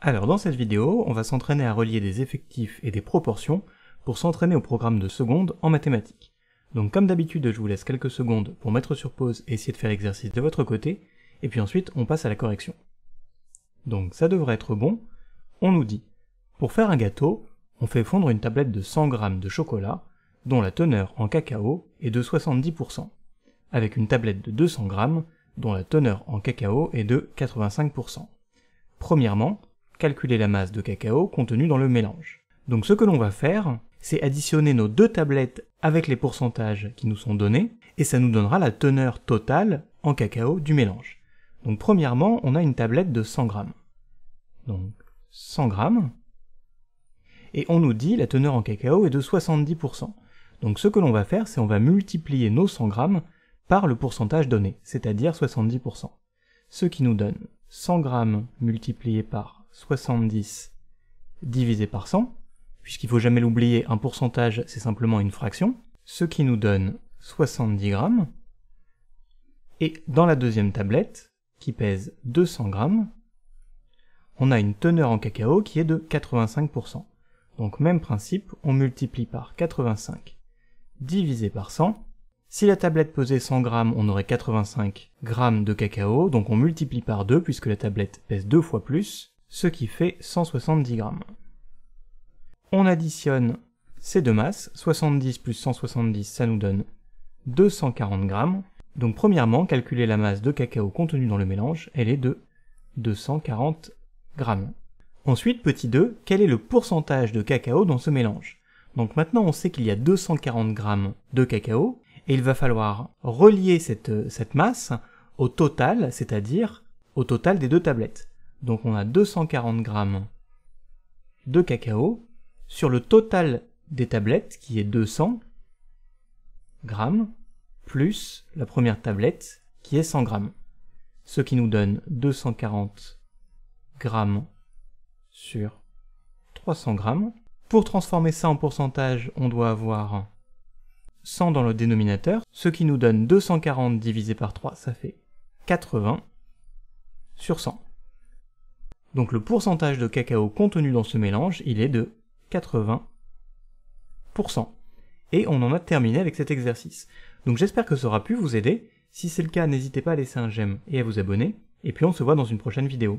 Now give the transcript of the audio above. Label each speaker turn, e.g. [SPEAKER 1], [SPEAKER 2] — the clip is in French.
[SPEAKER 1] Alors dans cette vidéo, on va s'entraîner à relier des effectifs et des proportions pour s'entraîner au programme de seconde en mathématiques. Donc comme d'habitude, je vous laisse quelques secondes pour mettre sur pause et essayer de faire l'exercice de votre côté, et puis ensuite on passe à la correction. Donc ça devrait être bon. On nous dit, pour faire un gâteau, on fait fondre une tablette de 100 g de chocolat, dont la teneur en cacao est de 70%, avec une tablette de 200 g, dont la teneur en cacao est de 85%. Premièrement, calculer la masse de cacao contenue dans le mélange. Donc ce que l'on va faire, c'est additionner nos deux tablettes avec les pourcentages qui nous sont donnés, et ça nous donnera la teneur totale en cacao du mélange. Donc premièrement, on a une tablette de 100 grammes. Donc 100 grammes, et on nous dit la teneur en cacao est de 70%. Donc ce que l'on va faire, c'est on va multiplier nos 100 grammes par le pourcentage donné, c'est-à-dire 70%. Ce qui nous donne 100 grammes multiplié par 70 divisé par 100, puisqu'il ne faut jamais l'oublier, un pourcentage c'est simplement une fraction, ce qui nous donne 70 grammes. Et dans la deuxième tablette, qui pèse 200 grammes, on a une teneur en cacao qui est de 85%. Donc même principe, on multiplie par 85 divisé par 100. Si la tablette pesait 100 grammes, on aurait 85 grammes de cacao, donc on multiplie par 2 puisque la tablette pèse deux fois plus ce qui fait 170 grammes. On additionne ces deux masses, 70 plus 170, ça nous donne 240 grammes. Donc premièrement, calculer la masse de cacao contenue dans le mélange, elle est de 240 grammes. Ensuite, petit 2, quel est le pourcentage de cacao dans ce mélange Donc maintenant, on sait qu'il y a 240 grammes de cacao, et il va falloir relier cette masse au total, c'est-à-dire au total des deux tablettes donc on a 240 grammes de cacao sur le total des tablettes qui est 200 grammes plus la première tablette qui est 100 grammes. Ce qui nous donne 240 grammes sur 300 grammes. Pour transformer ça en pourcentage, on doit avoir 100 dans le dénominateur, ce qui nous donne 240 divisé par 3, ça fait 80 sur 100. Donc le pourcentage de cacao contenu dans ce mélange, il est de 80%. Et on en a terminé avec cet exercice. Donc j'espère que ça aura pu vous aider. Si c'est le cas, n'hésitez pas à laisser un j'aime et à vous abonner. Et puis on se voit dans une prochaine vidéo.